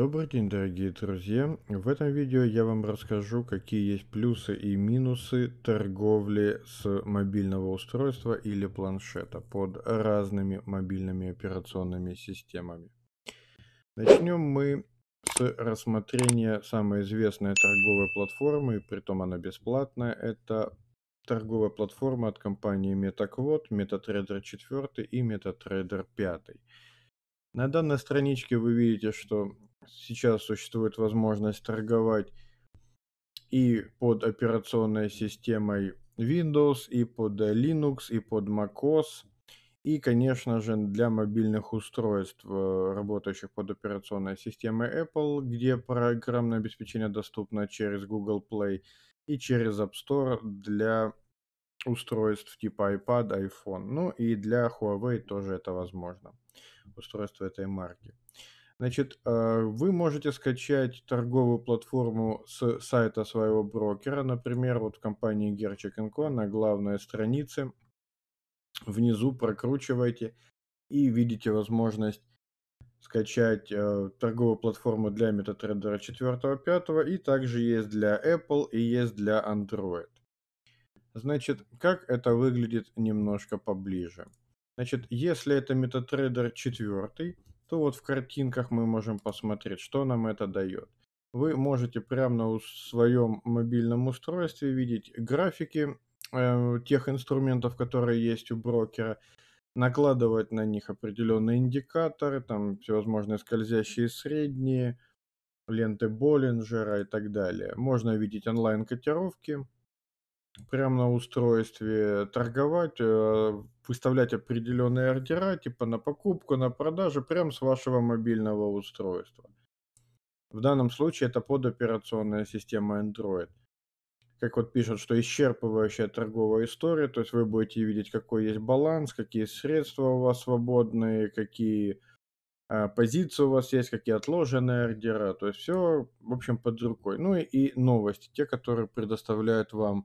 Добрый день, дорогие друзья! В этом видео я вам расскажу, какие есть плюсы и минусы торговли с мобильного устройства или планшета под разными мобильными операционными системами. Начнем мы с рассмотрения самой известной торговой платформы, притом она бесплатная, это торговая платформа от компании MetaQuot, MetaTrader 4 и MetaTrader 5. На данной страничке вы видите, что сейчас существует возможность торговать и под операционной системой Windows, и под Linux, и под macOS, и, конечно же, для мобильных устройств, э, работающих под операционной системой Apple, где программное обеспечение доступно через Google Play и через App Store для устройств типа iPad, iPhone. Ну и для Huawei тоже это возможно устройства этой марки. Значит, э, вы можете скачать торговую платформу с сайта своего брокера, например, вот в компании Gerchik Co. на главной странице внизу прокручиваете и видите возможность скачать э, торговую платформу для MetaTrader 4-5 и также есть для Apple и есть для Android. Значит, как это выглядит немножко поближе. Значит, если это MetaTrader 4, то вот в картинках мы можем посмотреть, что нам это дает. Вы можете прямо на своем мобильном устройстве видеть графики э, тех инструментов, которые есть у брокера, накладывать на них определенные индикаторы, там всевозможные скользящие средние, ленты Боллинджера и так далее. Можно видеть онлайн-котировки, Прям на устройстве торговать, э, выставлять определенные ордера, типа на покупку, на продажу, прямо с вашего мобильного устройства. В данном случае это подоперационная система Android. Как вот пишут, что исчерпывающая торговая история, то есть вы будете видеть, какой есть баланс, какие средства у вас свободные, какие э, позиции у вас есть, какие отложенные ордера, то есть все, в общем, под рукой. Ну и, и новости, те, которые предоставляют вам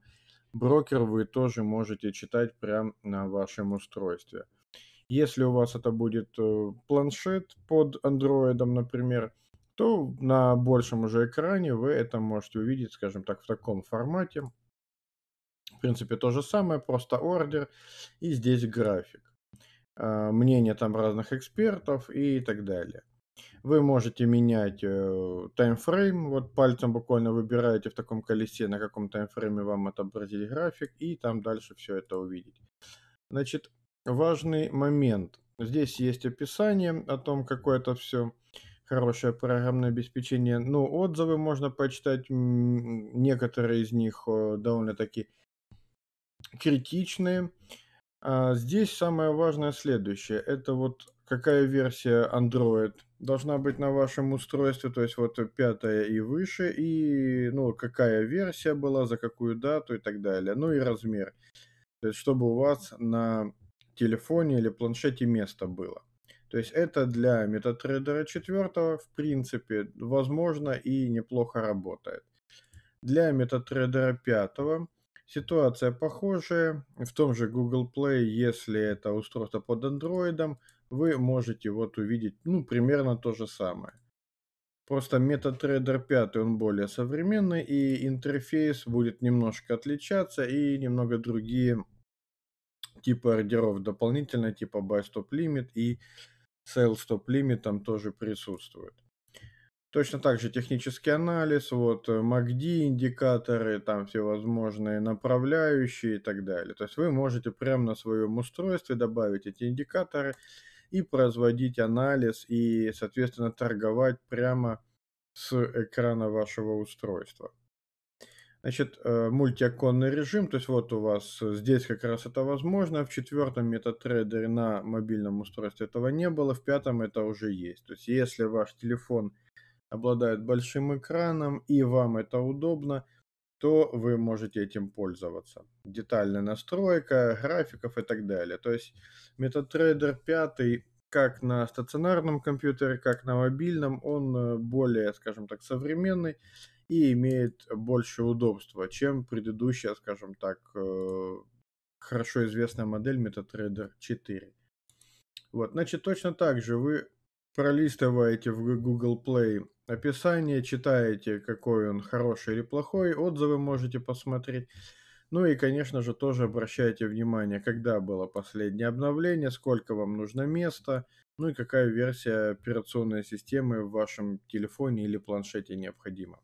Брокер вы тоже можете читать прямо на вашем устройстве. Если у вас это будет э, планшет под Android, например, то на большем уже экране вы это можете увидеть, скажем так, в таком формате. В принципе, то же самое, просто ордер и здесь график. Э, мнение там разных экспертов и так далее. Вы можете менять э, таймфрейм, вот пальцем буквально выбираете в таком колесе, на каком таймфрейме вам отобразить график, и там дальше все это увидеть. Значит, важный момент. Здесь есть описание о том, какое это все хорошее программное обеспечение. Ну, отзывы можно почитать, некоторые из них э, довольно-таки критичные. А здесь самое важное следующее. Это вот какая версия Android должна быть на вашем устройстве, то есть вот э, пятая и выше, и ну, какая версия была, за какую дату и так далее, ну и размер. То есть чтобы у вас на телефоне или планшете место было. То есть это для MetaTrader 4 в принципе возможно и неплохо работает. Для MetaTrader 5 ситуация похожая. В том же Google Play, если это устройство под Android, вы можете вот увидеть, ну, примерно то же самое. Просто MetaTrader 5, он более современный, и интерфейс будет немножко отличаться, и немного другие типы ордеров дополнительно, типа Buy Stop Limit и Sell Stop Limit там тоже присутствуют. Точно так же технический анализ, вот э, MACD индикаторы, там всевозможные направляющие и так далее. То есть вы можете прямо на своем устройстве добавить эти индикаторы, и производить анализ и, соответственно, торговать прямо с экрана вашего устройства. Значит, э, мультиоконный режим, то есть вот у вас э, здесь как раз это возможно, в четвертом метатрейдере на мобильном устройстве этого не было, в пятом это уже есть. То есть если ваш телефон обладает большим экраном и вам это удобно, то вы можете этим пользоваться. Детальная настройка графиков и так далее. То есть MetaTrader 5 как на стационарном компьютере, как на мобильном, он э, более, скажем так, современный и имеет больше удобства, чем предыдущая, скажем так, э, хорошо известная модель MetaTrader 4. Вот, значит, точно так же вы пролистываете в Google Play описание, читаете, какой он хороший или плохой, отзывы можете посмотреть. Ну и, конечно же, тоже обращайте внимание, когда было последнее обновление, сколько вам нужно места, ну и какая версия операционной системы в вашем телефоне или планшете необходима.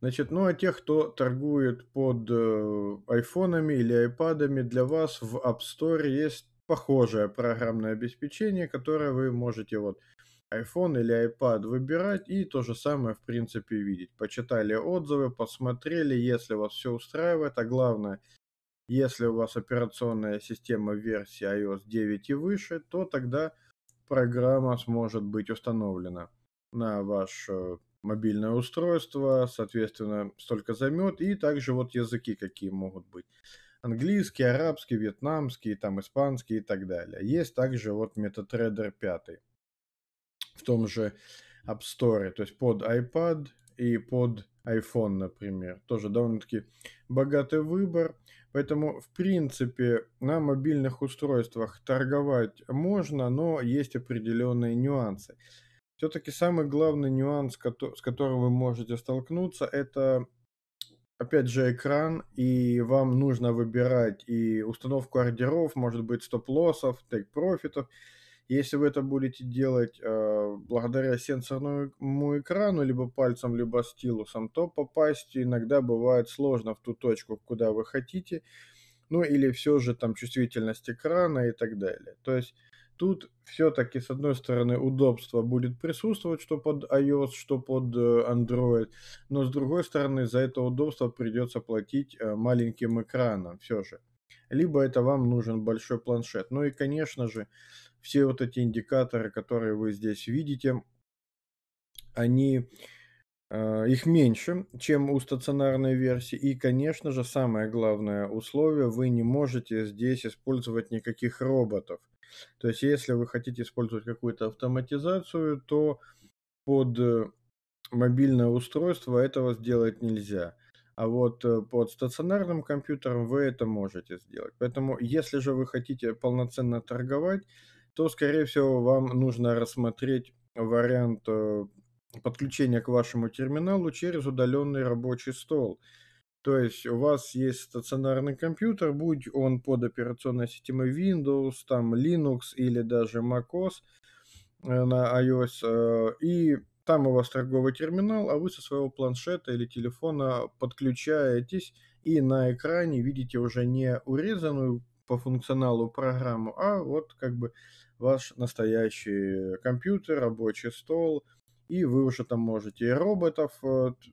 Значит, ну а тех, кто торгует под э, или айпадами, для вас в App Store есть похожее программное обеспечение, которое вы можете вот iPhone или iPad выбирать и то же самое в принципе видеть. Почитали отзывы, посмотрели, если вас все устраивает, а главное, если у вас операционная система версии iOS 9 и выше, то тогда программа сможет быть установлена на ваше э, мобильное устройство, соответственно, столько займет, и также вот языки какие могут быть английский, арабский, вьетнамский, там испанский и так далее. Есть также вот MetaTrader 5 в том же App Store, то есть под iPad и под iPhone, например. Тоже довольно-таки богатый выбор. Поэтому, в принципе, на мобильных устройствах торговать можно, но есть определенные нюансы. Все-таки самый главный нюанс, с которым вы можете столкнуться, это опять же, экран, и вам нужно выбирать и установку ордеров, может быть, стоп-лоссов, тейк-профитов. Если вы это будете делать э, благодаря сенсорному экрану, либо пальцем, либо стилусом, то попасть иногда бывает сложно в ту точку, куда вы хотите. Ну или все же там чувствительность экрана и так далее. То есть Тут все-таки, с одной стороны, удобство будет присутствовать, что под iOS, что под э, Android, но с другой стороны, за это удобство придется платить э, маленьким экраном все же. Либо это вам нужен большой планшет. Ну и, конечно же, все вот эти индикаторы, которые вы здесь видите, они э, их меньше, чем у стационарной версии. И, конечно же, самое главное условие, вы не можете здесь использовать никаких роботов. То есть, если вы хотите использовать какую-то автоматизацию, то под э, мобильное устройство этого сделать нельзя. А вот э, под стационарным компьютером вы это можете сделать. Поэтому, если же вы хотите полноценно торговать, то, скорее всего, вам нужно рассмотреть вариант э, подключения к вашему терминалу через удаленный рабочий стол – то есть у вас есть стационарный компьютер, будь он под операционной системой Windows, там Linux или даже macOS э, на iOS, э, и там у вас торговый терминал, а вы со своего планшета или телефона подключаетесь и на экране видите уже не урезанную по функционалу программу, а вот как бы ваш настоящий компьютер, рабочий стол, и вы уже там можете и роботов э,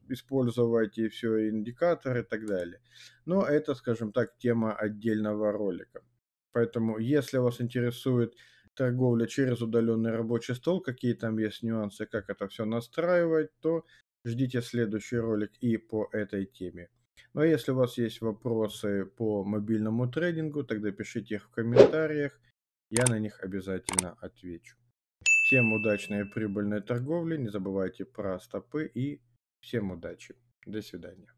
использовать, и все, и индикаторы и так далее. Но это, скажем так, тема отдельного ролика. Поэтому, если вас интересует торговля через удаленный рабочий стол, какие там есть нюансы, как это все настраивать, то ждите следующий ролик и по этой теме. Ну а если у вас есть вопросы по мобильному трейдингу, тогда пишите их в комментариях, я на них обязательно отвечу. Всем удачной и прибыльной торговли, не забывайте про стопы и всем удачи. До свидания.